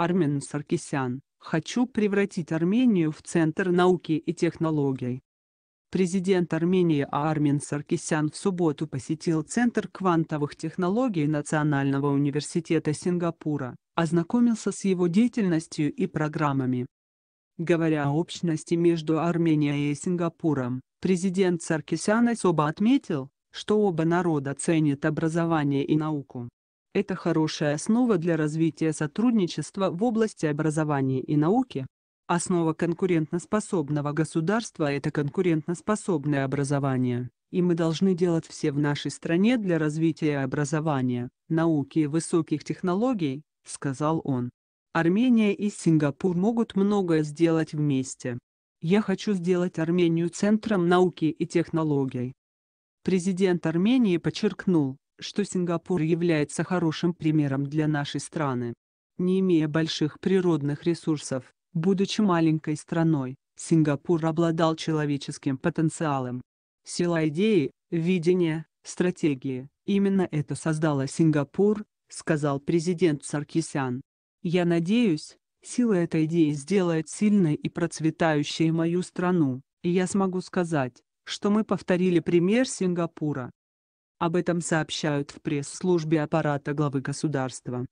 Армен Саркисян. Хочу превратить Армению в центр науки и технологий. Президент Армении Армен Саркисян в субботу посетил Центр квантовых технологий Национального университета Сингапура, ознакомился с его деятельностью и программами. Говоря о общности между Арменией и Сингапуром, президент Саркисян особо отметил, что оба народа ценят образование и науку. Это хорошая основа для развития сотрудничества в области образования и науки. Основа конкурентноспособного государства – это конкурентноспособное образование, и мы должны делать все в нашей стране для развития образования, науки и высоких технологий, сказал он. Армения и Сингапур могут многое сделать вместе. Я хочу сделать Армению центром науки и технологий. Президент Армении подчеркнул, что Сингапур является хорошим примером для нашей страны. Не имея больших природных ресурсов, будучи маленькой страной, Сингапур обладал человеческим потенциалом. Сила идеи, видения, стратегии, именно это создало Сингапур, сказал президент Саркисян. Я надеюсь, сила этой идеи сделает сильной и процветающей мою страну, и я смогу сказать, что мы повторили пример Сингапура. Об этом сообщают в пресс-службе аппарата главы государства.